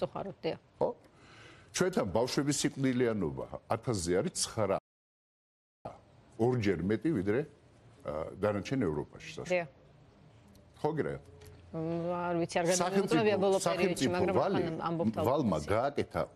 წუხაროდია. ხო? ჩვენთან ბავშვების სიკვდილიანობა 1000-ზე არის 9. ორჯერ მეტი ვიდრე დანარჩენ ევროპაში, საშუალო. დიახ. ხო გრე? არ ვიცი, არ განაცხადებია ბოლო პერიოდში, მაგრამ ხან ამბობთ. ვალმა გააკეთა